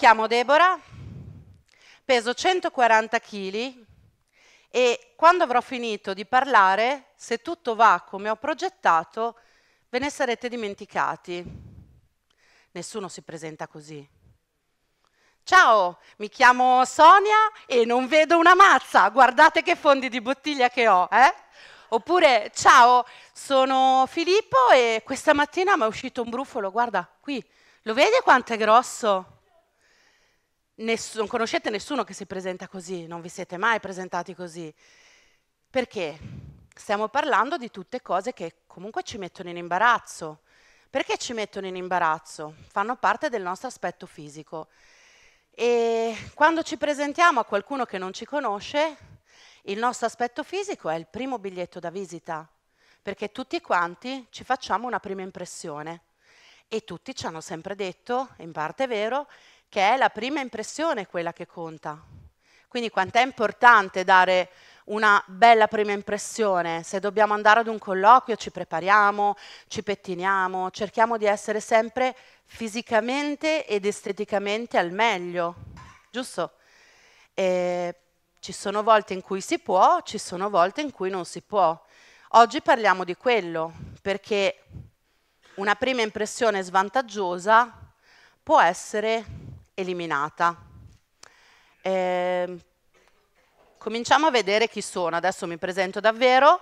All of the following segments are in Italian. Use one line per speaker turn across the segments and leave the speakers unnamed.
chiamo Deborah, peso 140 kg e quando avrò finito di parlare, se tutto va come ho progettato, ve ne sarete dimenticati. Nessuno si presenta così. Ciao, mi chiamo Sonia e non vedo una mazza, guardate che fondi di bottiglia che ho, eh? Oppure, ciao, sono Filippo e questa mattina mi è uscito un brufolo, guarda, qui, lo vedi quanto è grosso? Ness- non conoscete nessuno che si presenta così, non vi siete mai presentati così. Perché? Stiamo parlando di tutte cose che comunque ci mettono in imbarazzo. Perché ci mettono in imbarazzo? Fanno parte del nostro aspetto fisico. E quando ci presentiamo a qualcuno che non ci conosce, il nostro aspetto fisico è il primo biglietto da visita, perché tutti quanti ci facciamo una prima impressione. E tutti ci hanno sempre detto, in parte è vero, che è la prima impressione quella che conta. Quindi quant'è importante dare una bella prima impressione, se dobbiamo andare ad un colloquio ci prepariamo, ci pettiniamo, cerchiamo di essere sempre fisicamente ed esteticamente al meglio, giusto? E ci sono volte in cui si può, ci sono volte in cui non si può. Oggi parliamo di quello, perché una prima impressione svantaggiosa può essere eliminata. Eh, cominciamo a vedere chi sono, adesso mi presento davvero.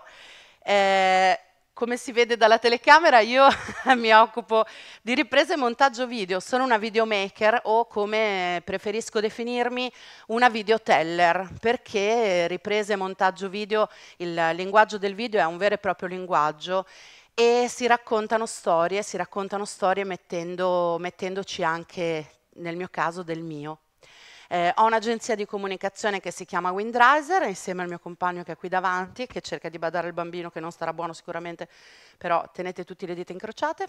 Eh, come si vede dalla telecamera io mi occupo di riprese e montaggio video, sono una videomaker o come preferisco definirmi una videoteller perché riprese e montaggio video, il linguaggio del video è un vero e proprio linguaggio e si raccontano storie, si raccontano storie mettendo, mettendoci anche nel mio caso del mio. Eh, ho un'agenzia di comunicazione che si chiama Windriser insieme al mio compagno che è qui davanti che cerca di badare il bambino che non starà buono sicuramente, però tenete tutte le dita incrociate.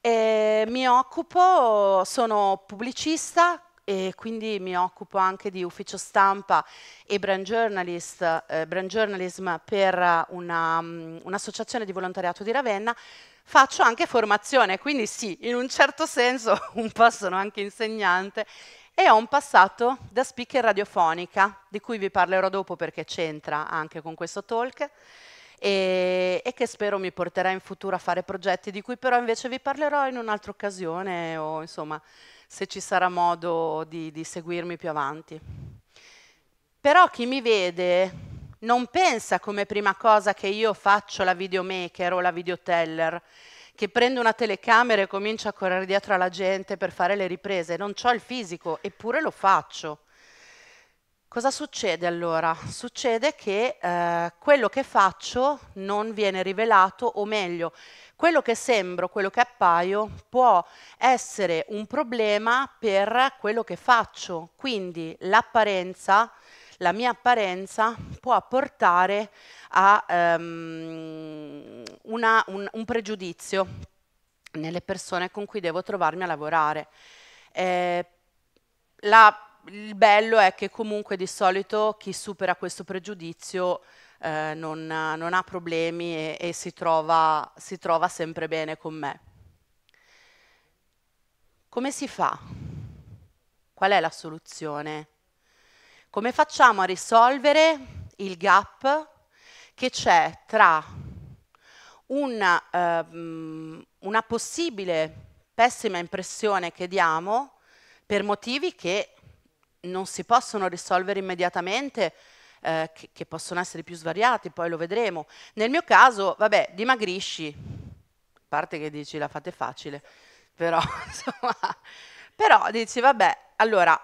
E mi occupo, sono pubblicista e quindi mi occupo anche di ufficio stampa e brand, journalist, eh, brand journalism per mm, un'associazione um, di volontariato di Ravenna faccio anche formazione, quindi sì, in un certo senso un po' sono anche insegnante e ho un passato da speaker radiofonica, di cui vi parlerò dopo perché c'entra anche con questo talk, e, e, che spero mi porterà in futuro a fare progetti di cui però invece vi parlerò in un'altra occasione o insomma se ci sarà modo di, di seguirmi più avanti. Però chi mi vede non pensa come prima cosa che io faccio la videomaker o la videoteller, che prendo una telecamera e comincio a correre dietro alla gente per fare le riprese, non ho il fisico, eppure lo faccio. Cosa succede allora? Succede che eh, quello che faccio non viene rivelato, o meglio, quello che sembro, quello che appaio, può essere un problema per quello che faccio. Quindi l'apparenza la mia apparenza può portare a um, una, un, un pregiudizio nelle persone con cui devo trovarmi a lavorare. Eh, la, il bello è che comunque di solito chi supera questo pregiudizio eh, non, non, ha problemi e, e si, trova, si trova sempre bene con me. Come si fa? Qual è la soluzione? Come facciamo a risolvere il gap che c'è tra una, eh, una possibile pessima impressione che diamo per motivi che non si possono risolvere immediatamente, eh, che, che, possono essere più svariati, poi lo vedremo. Nel mio caso, vabbè, dimagrisci, a parte che dici la fate facile, però, insomma, però dici, vabbè, allora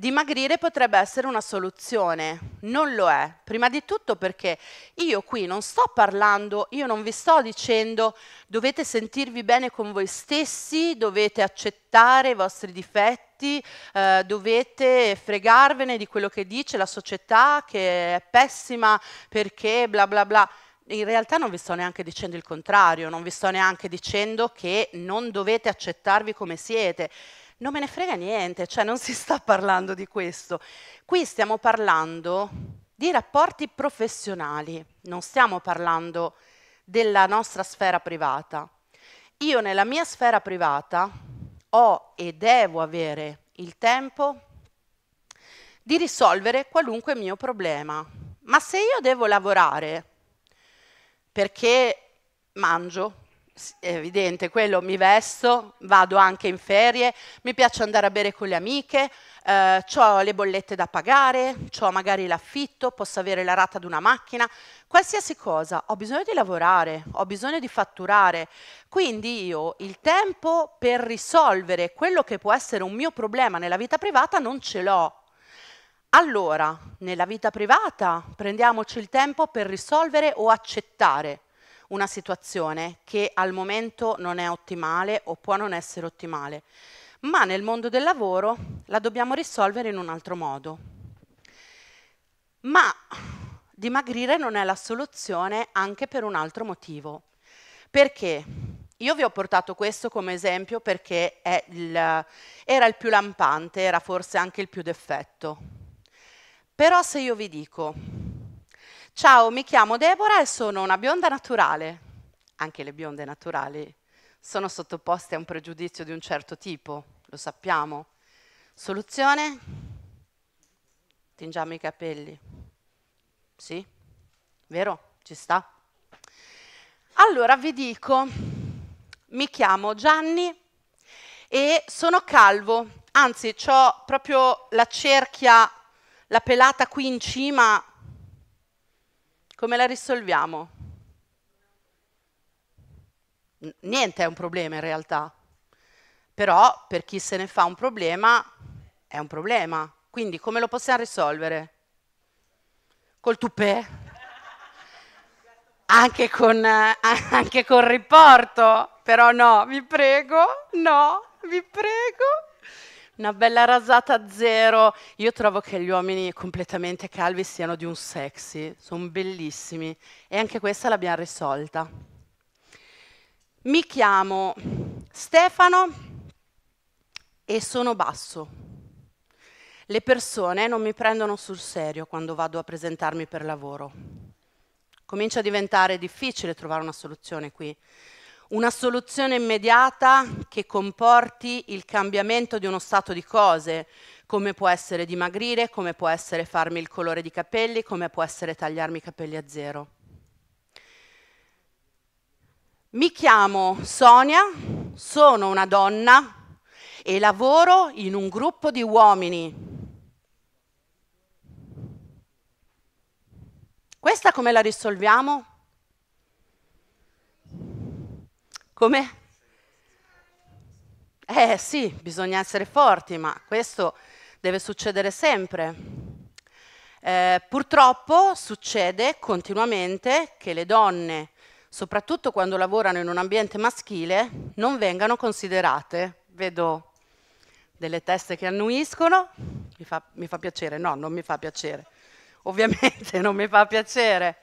Dimagrire potrebbe essere una soluzione, non lo è, prima di tutto perché io qui non sto parlando, io non vi sto dicendo dovete sentirvi bene con voi stessi, dovete accettare i vostri difetti, eh, dovete fregarvene di quello che dice la società che è pessima perché bla bla bla in realtà non vi sto neanche dicendo il contrario, non vi sto neanche dicendo che non dovete accettarvi come siete non me ne frega niente, cioè non si sta parlando di questo. Qui stiamo parlando di rapporti professionali, non stiamo parlando della nostra sfera privata. Io nella mia sfera privata ho e devo avere il tempo di risolvere qualunque mio problema. Ma se io devo lavorare perché mangio, è evidente, quello mi vesto, vado anche in ferie, mi piace andare a bere con le amiche, eh, ho le bollette da pagare, ho magari l'affitto, posso avere la rata di una macchina, qualsiasi cosa, ho bisogno di lavorare, ho bisogno di fatturare, quindi io il tempo per risolvere quello che può essere un mio problema nella vita privata non ce l'ho. Allora, nella vita privata prendiamoci il tempo per risolvere o accettare una situazione che al momento non è ottimale o può non essere ottimale, ma nel mondo del lavoro la dobbiamo risolvere in un altro modo. Ma dimagrire non è la soluzione anche per un altro motivo. Perché? Io vi ho portato questo come esempio perché il, era il più lampante, era forse anche il più defetto. Però se io vi dico Ciao, mi chiamo Deborah e sono una bionda naturale. Anche le bionde naturali sono sottoposte a un pregiudizio di un certo tipo, lo sappiamo. Soluzione? Tingiamo i capelli. Sì? Vero? Ci sta? Allora vi dico, mi chiamo Gianni e sono calvo, anzi ho proprio la cerchia, la pelata qui in cima come la risolviamo? Niente è un problema in realtà, però per chi se ne fa un problema è un problema. Quindi come lo possiamo risolvere? Col tupè? Anche con, anche con riporto? Però no, vi prego, no, vi prego una bella rasata a zero. Io trovo che gli uomini completamente calvi siano di un sexy, sono bellissimi e anche questa l'abbiamo risolta. Mi chiamo Stefano e sono basso. Le persone non mi prendono sul serio quando vado a presentarmi per lavoro. Comincia a diventare difficile trovare una soluzione qui una soluzione immediata che comporti il cambiamento di uno stato di cose, come può essere dimagrire, come può essere farmi il colore di capelli, come può essere tagliarmi i capelli a zero. Mi chiamo Sonia, sono una donna e lavoro in un gruppo di uomini. Questa come la risolviamo? Come? Eh sì, bisogna essere forti, ma questo deve succedere sempre. Eh, purtroppo succede continuamente che le donne, soprattutto quando lavorano in un ambiente maschile, non vengano considerate. Vedo delle teste che annuiscono, mi fa, mi fa piacere, no, non mi fa piacere, ovviamente non mi fa piacere.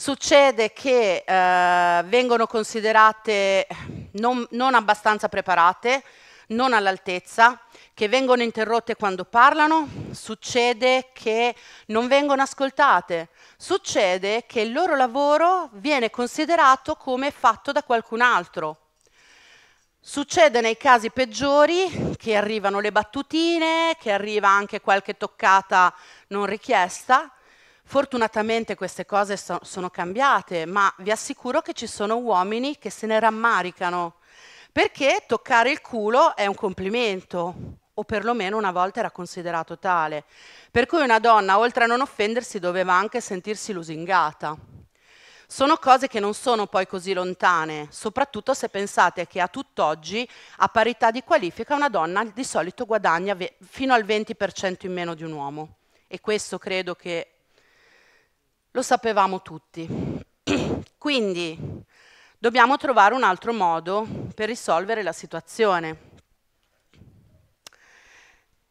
Succede che eh, vengono considerate non, non abbastanza preparate, non all'altezza, che vengono interrotte quando parlano, succede che non vengono ascoltate, succede che il loro lavoro viene considerato come fatto da qualcun altro. Succede nei casi peggiori che arrivano le battutine, che arriva anche qualche toccata non richiesta Fortunatamente queste cose so sono cambiate, ma vi assicuro che ci sono uomini che se ne rammaricano, perché toccare il culo è un complimento, o perlomeno una volta era considerato tale, per cui una donna, oltre a non offendersi, doveva anche sentirsi lusingata. Sono cose che non sono poi così lontane, soprattutto se pensate che a tutt'oggi, a parità di qualifica, una donna di solito guadagna fino al 20% in meno di un uomo. E questo credo che lo sapevamo tutti. Quindi dobbiamo trovare un altro modo per risolvere la situazione.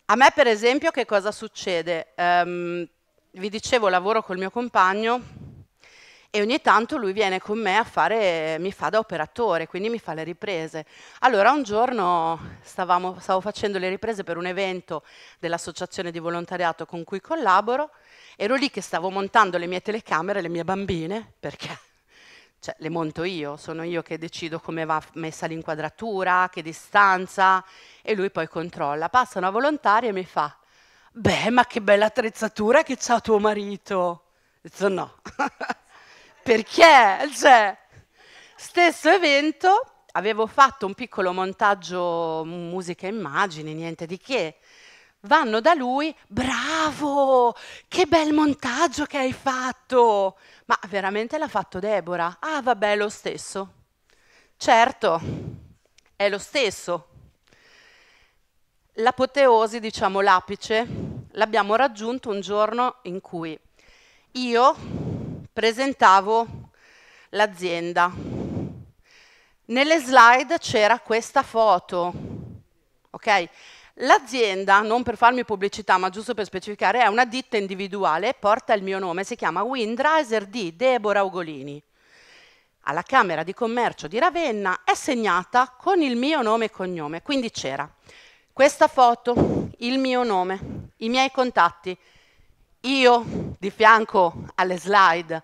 A me per esempio che cosa succede? Um, vi dicevo lavoro col mio compagno e ogni tanto lui viene con me a fare, mi fa da operatore, quindi mi fa le riprese. Allora un giorno stavamo, stavo facendo le riprese per un evento dell'associazione di volontariato con cui collaboro Ero lì che stavo montando le mie telecamere, le mie bambine, perché cioè, le monto io, sono io che decido come va messa l'inquadratura, che distanza, e lui poi controlla. Passa una volontaria e mi fa, beh, ma che bella attrezzatura che ha tuo marito. Dico, no, perché? Cioè, stesso evento, avevo fatto un piccolo montaggio musica e immagini, niente di che, vanno da lui, bravo, che bel montaggio che hai fatto. Ma veramente l'ha fatto Deborah? Ah, vabbè, è lo stesso. Certo, è lo stesso. L'apoteosi, diciamo l'apice, l'abbiamo raggiunto un giorno in cui io presentavo l'azienda. Nelle slide c'era questa foto, ok? L'azienda, non per farmi pubblicità, ma giusto per specificare, è una ditta individuale, porta il mio nome, si chiama Windriser di Deborah Ugolini. Alla Camera di Commercio di Ravenna è segnata con il mio nome e cognome, quindi c'era questa foto, il mio nome, i miei contatti, io di fianco alle slide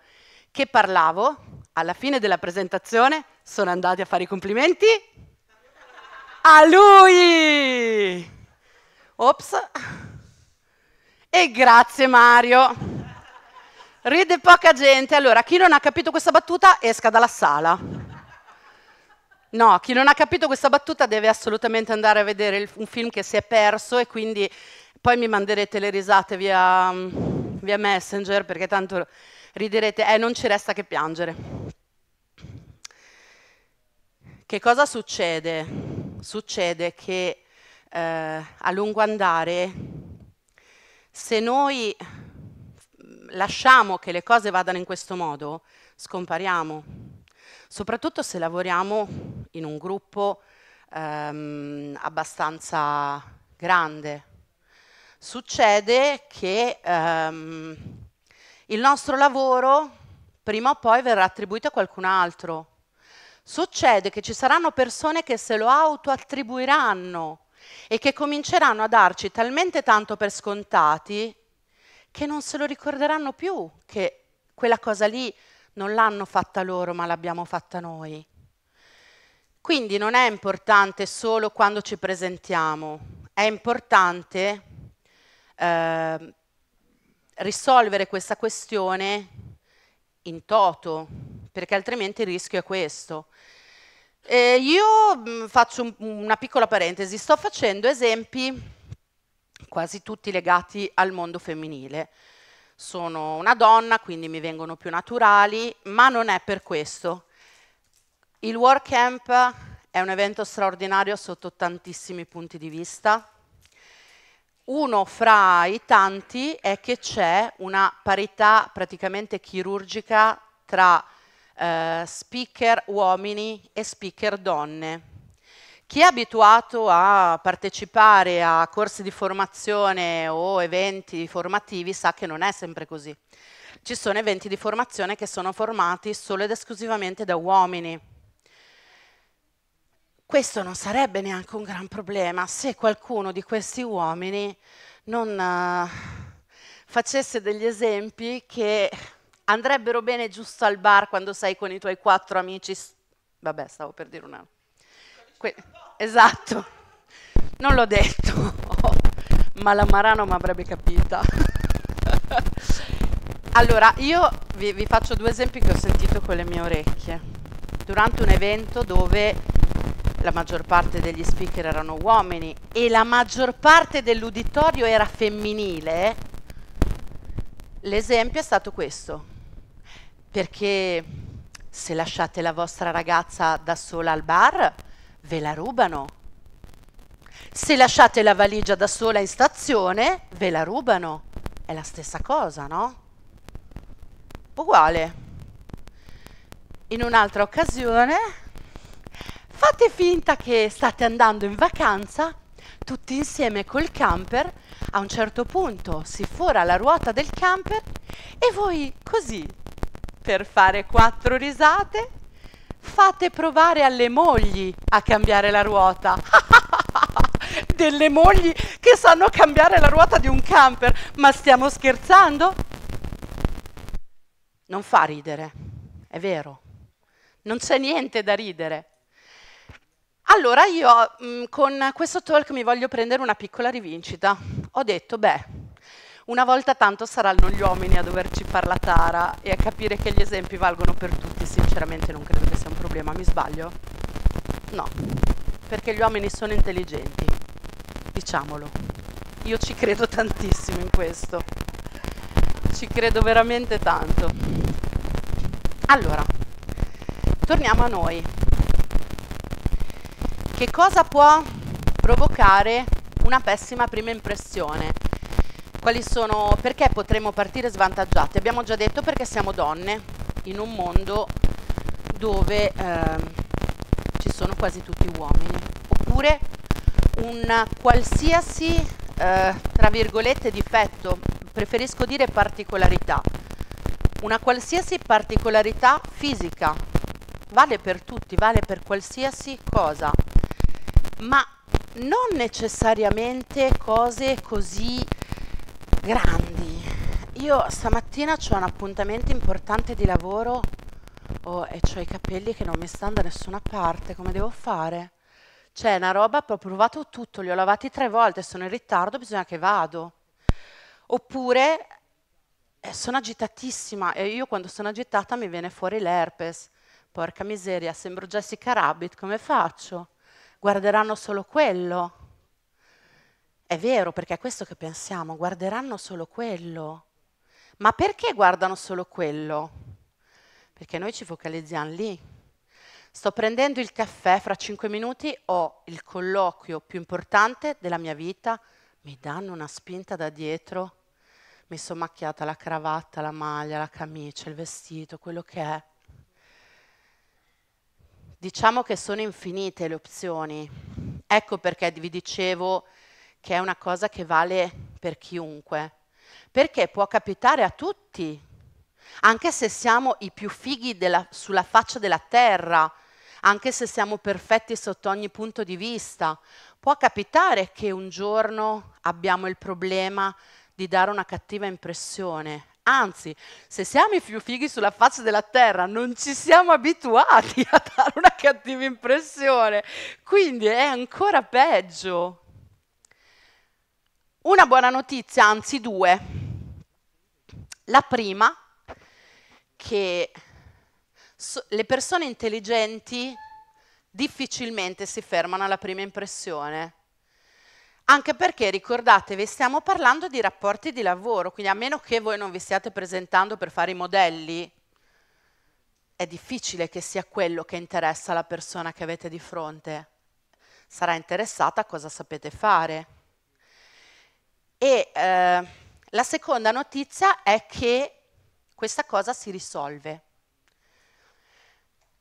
che parlavo, alla fine della presentazione sono andati a fare i complimenti a lui! Ops. E grazie Mario. Ride poca gente. Allora, chi non ha capito questa battuta esca dalla sala. No, chi non ha capito questa battuta deve assolutamente andare a vedere il, un film che si è perso e quindi poi mi manderete le risate via, via Messenger perché tanto riderete, eh non ci resta che piangere. Che cosa succede? Succede che eh, a lungo andare, se noi lasciamo che le cose vadano in questo modo, scompariamo, soprattutto se lavoriamo in un gruppo ehm, abbastanza grande. Succede che ehm, il nostro lavoro prima o poi verrà attribuito a qualcun altro. Succede che ci saranno persone che se lo autoattribuiranno e che cominceranno a darci talmente tanto per scontati che non se lo ricorderanno più che quella cosa lì non l'hanno fatta loro ma l'abbiamo fatta noi. Quindi non è importante solo quando ci presentiamo, è importante eh, risolvere questa questione in toto, perché altrimenti il rischio è questo, eh, io mm, faccio un, una piccola parentesi, sto facendo esempi quasi tutti legati al mondo femminile. Sono una donna, quindi mi vengono più naturali, ma non è per questo. Il WordCamp è un evento straordinario sotto tantissimi punti di vista. Uno fra i tanti è che c'è una parità praticamente chirurgica tra eh, speaker uomini e speaker donne. Chi è abituato a partecipare a corsi di formazione o eventi formativi sa che non è sempre così. Ci sono eventi di formazione che sono formati solo ed esclusivamente da uomini. Questo non sarebbe neanche un gran problema se qualcuno di questi uomini non uh, facesse degli esempi che andrebbero bene giusto al bar quando sei con i tuoi quattro amici. Vabbè, stavo per dire una. Que... esatto, non l'ho detto, ma la Marano mi avrebbe capita. allora, io vi, vi faccio due esempi che ho sentito con le mie orecchie. Durante un evento dove la maggior parte degli speaker erano uomini e la maggior parte dell'uditorio era femminile, l'esempio è stato questo perché se lasciate la vostra ragazza da sola al bar, ve la rubano. Se lasciate la valigia da sola in stazione, ve la rubano. È la stessa cosa, no? Uguale. In un'altra occasione, fate finta che state andando in vacanza tutti insieme col camper, a un certo punto si fora la ruota del camper e voi così per fare quattro risate, fate provare alle mogli a cambiare la ruota. Delle mogli che sanno cambiare la ruota di un camper, ma stiamo scherzando? Non fa ridere, è vero, non c'è niente da ridere. Allora io mh, mm, con questo talk mi voglio prendere una piccola rivincita. Ho detto, beh, una volta tanto saranno gli uomini a doverci far la tara e a capire che gli esempi valgono per tutti, sinceramente non credo che sia un problema, mi sbaglio? No, perché gli uomini sono intelligenti, diciamolo. Io ci credo tantissimo in questo, ci credo veramente tanto. Allora, torniamo a noi. Che cosa può provocare una pessima prima impressione? quali sono, perché potremmo partire svantaggiati? Abbiamo già detto perché siamo donne in un mondo dove eh, ci sono quasi tutti uomini, oppure un qualsiasi, eh, tra virgolette, difetto, preferisco dire particolarità, una qualsiasi particolarità fisica, vale per tutti, vale per qualsiasi cosa, ma non necessariamente cose così Grandi, io stamattina ho un appuntamento importante di lavoro oh, e ho i capelli che non mi stanno da nessuna parte, come devo fare? Cioè, una roba, ho provato tutto, li ho lavati tre volte, sono in ritardo, bisogna che vado. Oppure eh, sono agitatissima e io quando sono agitata mi viene fuori l'herpes. Porca miseria, sembro Jessica Rabbit, come faccio? Guarderanno solo quello. È vero, perché è questo che pensiamo, guarderanno solo quello. Ma perché guardano solo quello? Perché noi ci focalizziamo lì. Sto prendendo il caffè, fra cinque minuti ho il colloquio più importante della mia vita, mi danno una spinta da dietro, mi sono macchiata la cravatta, la maglia, la camicia, il vestito, quello che è. Diciamo che sono infinite le opzioni. Ecco perché vi dicevo che è una cosa che vale per chiunque, perché può capitare a tutti, anche se siamo i più fighi della, sulla faccia della terra, anche se siamo perfetti sotto ogni punto di vista, può capitare che un giorno abbiamo il problema di dare una cattiva impressione. Anzi, se siamo i più fighi sulla faccia della terra, non ci siamo abituati a dare una cattiva impressione. Quindi è ancora peggio. Una buona notizia, anzi due. La prima, che le persone intelligenti difficilmente si fermano alla prima impressione. Anche perché ricordatevi, stiamo parlando di rapporti di lavoro, quindi a meno che voi non vi stiate presentando per fare i modelli, è difficile che sia quello che interessa la persona che avete di fronte. Sarà interessata a cosa sapete fare. E eh, la seconda notizia è che questa cosa si risolve.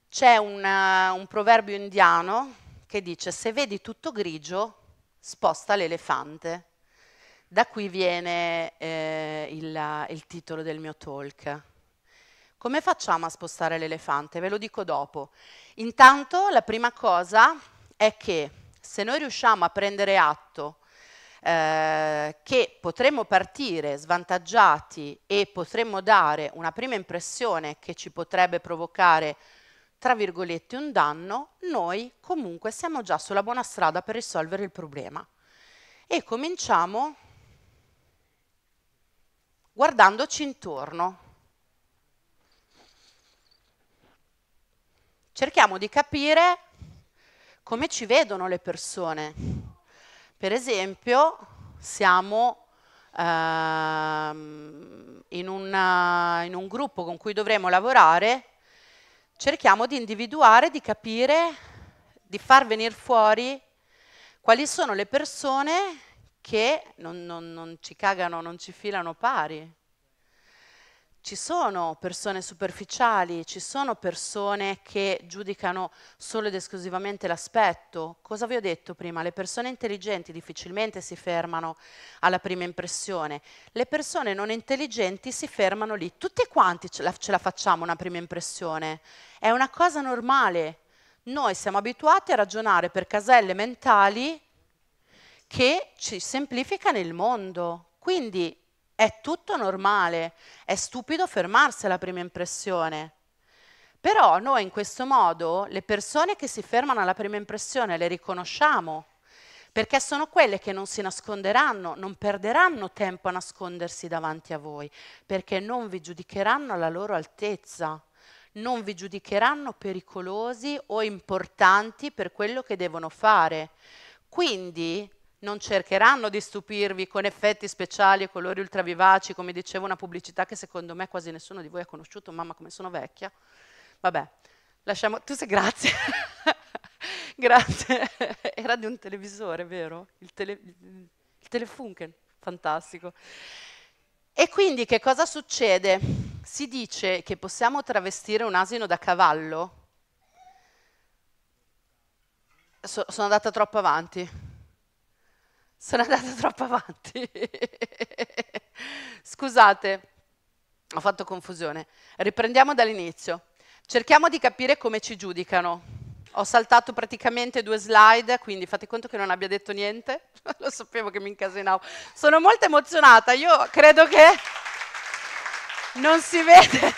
C'è un, eh, un proverbio indiano che dice se vedi tutto grigio sposta l'elefante. Da qui viene eh, il, il titolo del mio talk. Come facciamo a spostare l'elefante? Ve lo dico dopo. Intanto la prima cosa è che se noi riusciamo a prendere atto eh, che potremmo partire svantaggiati e potremmo dare una prima impressione che ci potrebbe provocare tra virgolette un danno, noi comunque siamo già sulla buona strada per risolvere il problema. E cominciamo guardandoci intorno. Cerchiamo di capire come ci vedono le persone, per esempio, siamo ehm, in, una, in un gruppo con cui dovremo lavorare, cerchiamo di individuare, di capire, di far venire fuori quali sono le persone che non, non, non ci cagano, non ci filano pari ci sono persone superficiali, ci sono persone che giudicano solo ed esclusivamente l'aspetto. Cosa vi ho detto prima? Le persone intelligenti difficilmente si fermano alla prima impressione, le persone non intelligenti si fermano lì. Tutti quanti ce la, ce la facciamo una prima impressione, è una cosa normale. Noi siamo abituati a ragionare per caselle mentali che ci semplificano il mondo. Quindi è tutto normale, è stupido fermarsi alla prima impressione. Però noi in questo modo le persone che si fermano alla prima impressione le riconosciamo, perché sono quelle che non si nasconderanno, non perderanno tempo a nascondersi davanti a voi, perché non vi giudicheranno alla loro altezza, non vi giudicheranno pericolosi o importanti per quello che devono fare. Quindi non cercheranno di stupirvi con effetti speciali e colori ultravivaci, come diceva una pubblicità che secondo me quasi nessuno di voi ha conosciuto, mamma come sono vecchia. Vabbè, lasciamo... Tu sei grazie. grazie. Era di un televisore, vero? Il, tele... il telefunken, fantastico. E quindi che cosa succede? Si dice che possiamo travestire un asino da cavallo? So, sono andata troppo avanti. Sono andata troppo avanti. Scusate, ho fatto confusione. Riprendiamo dall'inizio. Cerchiamo di capire come ci giudicano. Ho saltato praticamente due slide, quindi fate conto che non abbia detto niente. Lo sapevo che mi incasinavo. Sono molto emozionata, io credo che non si vede.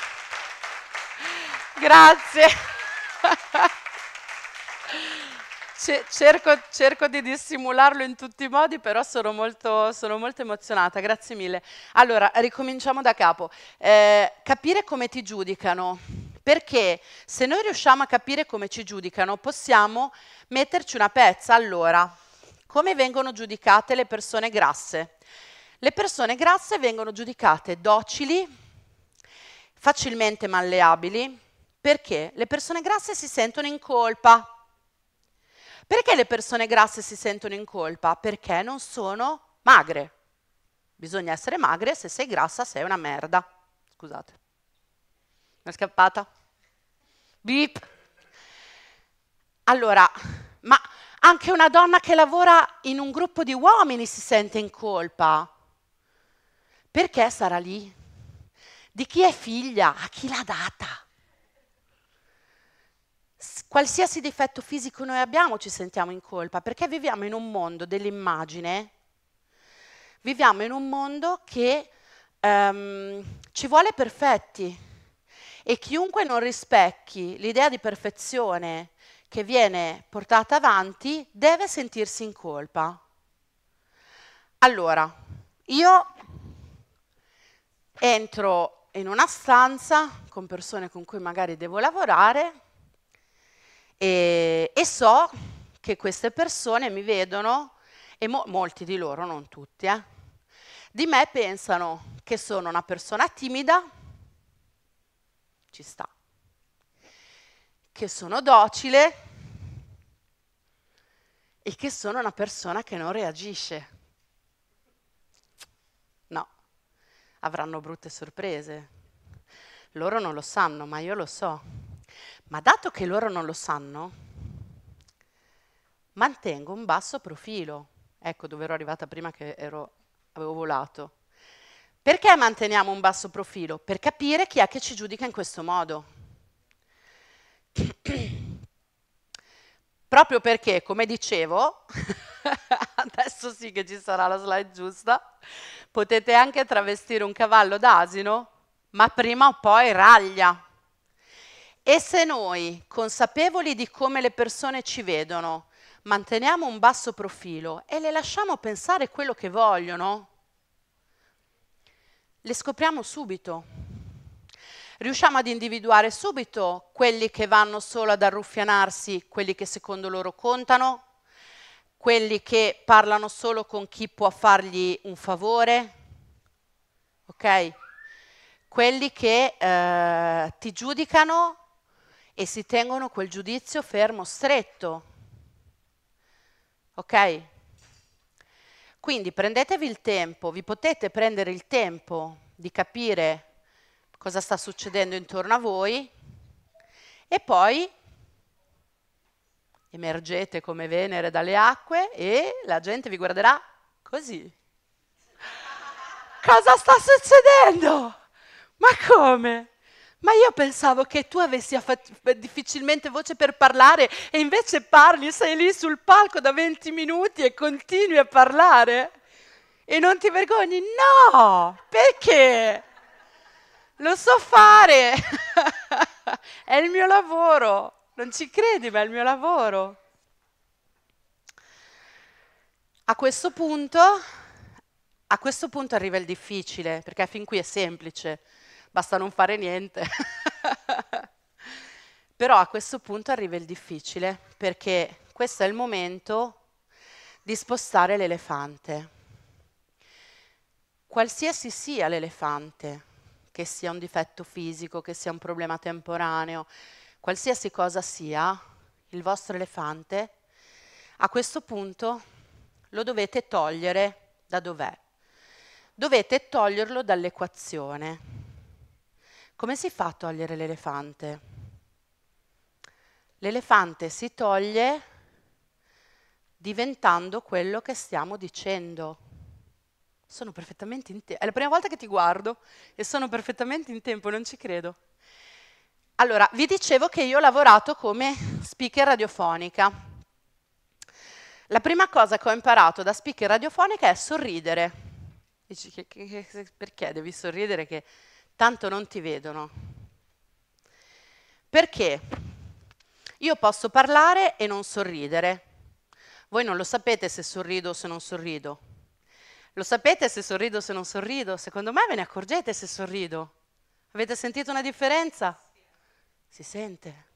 Grazie cerco, cerco, di dissimularlo in tutti i modi, però sono molto, sono molto emozionata, grazie mille. Allora, ricominciamo da capo. Eh, capire come ti giudicano, perché se noi riusciamo a capire come ci giudicano, possiamo metterci una pezza. Allora, come vengono giudicate le persone grasse? Le persone grasse vengono giudicate docili, facilmente malleabili, perché le persone grasse si sentono in colpa, perché le persone grasse si sentono in colpa? Perché non sono magre. Bisogna essere magre, se sei grassa sei una merda. Scusate. Mi è scappata? Bip. Allora, ma anche una donna che lavora in un gruppo di uomini si sente in colpa. Perché sarà lì? Di chi è figlia? A chi l'ha data? Qualsiasi difetto fisico noi abbiamo ci sentiamo in colpa, perché viviamo in un mondo dell'immagine, viviamo in un mondo che um, ci vuole perfetti e chiunque non rispecchi l'idea di perfezione che viene portata avanti deve sentirsi in colpa. Allora, io entro in una stanza con persone con cui magari devo lavorare e, e so che queste persone mi vedono, e mo molti di loro, non tutti, eh, di me pensano che sono una persona timida, ci sta, che sono docile e che sono una persona che non reagisce. No, avranno brutte sorprese. Loro non lo sanno, ma io lo so. Ma dato che loro non lo sanno, mantengo un basso profilo. Ecco dove ero arrivata prima che ero, avevo volato. Perché manteniamo un basso profilo? Per capire chi è che ci giudica in questo modo. Proprio perché, come dicevo, adesso sì che ci sarà la slide giusta, potete anche travestire un cavallo d'asino, ma prima o poi raglia. E se noi, consapevoli di come le persone ci vedono, manteniamo un basso profilo e le lasciamo pensare quello che vogliono, le scopriamo subito. Riusciamo ad individuare subito quelli che vanno solo ad arruffianarsi, quelli che secondo loro contano, quelli che parlano solo con chi può fargli un favore, ok? Quelli che eh, ti giudicano e si tengono quel giudizio fermo, stretto. Ok? Quindi prendetevi il tempo, vi potete prendere il tempo di capire cosa sta succedendo intorno a voi e poi emergete come Venere dalle acque e la gente vi guarderà così. cosa sta succedendo? Ma come? Ma io pensavo che tu avessi difficilmente voce per parlare e invece parli, sei lì sul palco da 20 minuti e continui a parlare. E non ti vergogni? No! Perché? Lo so fare! è il mio lavoro. Non ci credi, ma è il mio lavoro. A questo punto, a questo punto arriva il difficile, perché fin qui è semplice basta non fare niente. Però a questo punto arriva il difficile, perché questo è il momento di spostare l'elefante. Qualsiasi sia l'elefante, che sia un difetto fisico, che sia un problema temporaneo, qualsiasi cosa sia, il vostro elefante, a questo punto lo dovete togliere da dov'è. Dovete toglierlo dall'equazione. Come si fa a togliere l'elefante? L'elefante si toglie diventando quello che stiamo dicendo. Sono perfettamente in tempo. È la prima volta che ti guardo e sono perfettamente in tempo, non ci credo. Allora, vi dicevo che io ho lavorato come speaker radiofonica. La prima cosa che ho imparato da speaker radiofonica è sorridere. Dici, perché devi sorridere che tanto non ti vedono. Perché io posso parlare e non sorridere. Voi non lo sapete se sorrido o se non sorrido. Lo sapete se sorrido o se non sorrido? Secondo me ve ne accorgete se sorrido. Avete sentito una differenza? Si sente.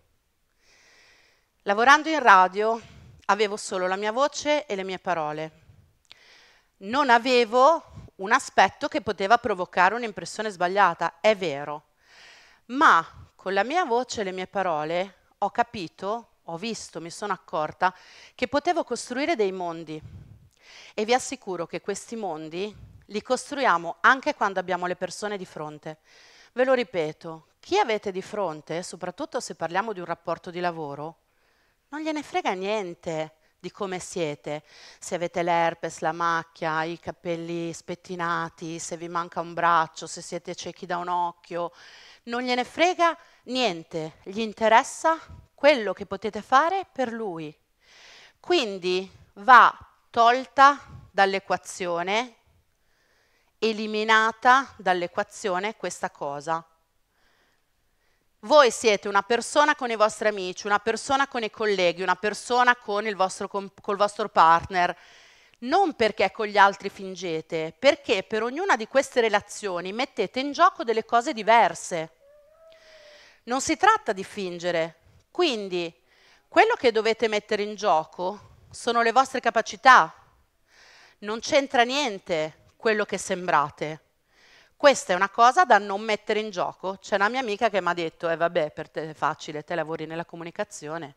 Lavorando in radio avevo solo la mia voce e le mie parole. Non avevo un aspetto che poteva provocare un'impressione sbagliata, è vero, ma con la mia voce e le mie parole ho capito, ho visto, mi sono accorta che potevo costruire dei mondi e vi assicuro che questi mondi li costruiamo anche quando abbiamo le persone di fronte. Ve lo ripeto, chi avete di fronte, soprattutto se parliamo di un rapporto di lavoro, non gliene frega niente di come siete, se avete l'herpes, la macchia, i capelli spettinati, se vi manca un braccio, se siete ciechi da un occhio, non gliene frega niente, gli interessa quello che potete fare per lui. Quindi va tolta dall'equazione, eliminata dall'equazione questa cosa. Voi siete una persona con i vostri amici, una persona con i colleghi, una persona con il vostro, col vostro partner, non perché con gli altri fingete, perché per ognuna di queste relazioni mettete in gioco delle cose diverse. Non si tratta di fingere, quindi quello che dovete mettere in gioco sono le vostre capacità. Non c'entra niente quello che sembrate. Questa è una cosa da non mettere in gioco. C'è una mia amica che mi ha detto, eh vabbè, per te è facile, te lavori nella comunicazione.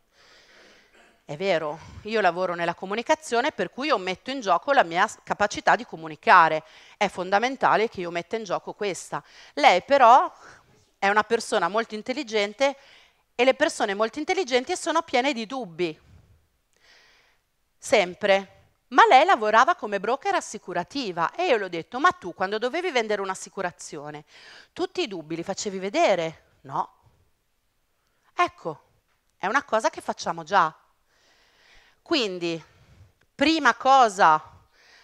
È vero, io lavoro nella comunicazione per cui io metto in gioco la mia capacità di comunicare. È fondamentale che io metta in gioco questa. Lei però è una persona molto intelligente e le persone molto intelligenti sono piene di dubbi. Sempre ma lei lavorava come broker assicurativa e io le ho detto, ma tu quando dovevi vendere un'assicurazione, tutti i dubbi li facevi vedere? No. Ecco, è una cosa che facciamo già. Quindi, prima cosa,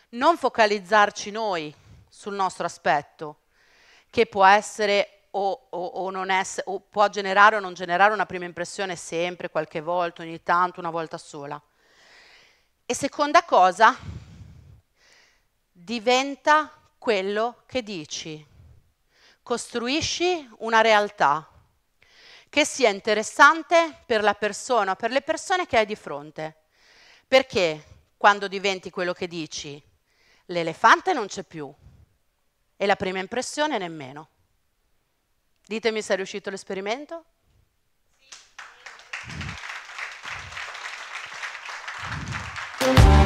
non focalizzarci noi sul nostro aspetto, che può essere o, o, o non essere, o può generare o non generare una prima impressione sempre, qualche volta, ogni tanto, una volta sola e seconda cosa, diventa quello che dici. Costruisci una realtà che sia interessante per la persona, per le persone che hai di fronte. Perché quando diventi quello che dici, l'elefante non c'è più e la prima impressione nemmeno. Ditemi se è riuscito l'esperimento. Thank you.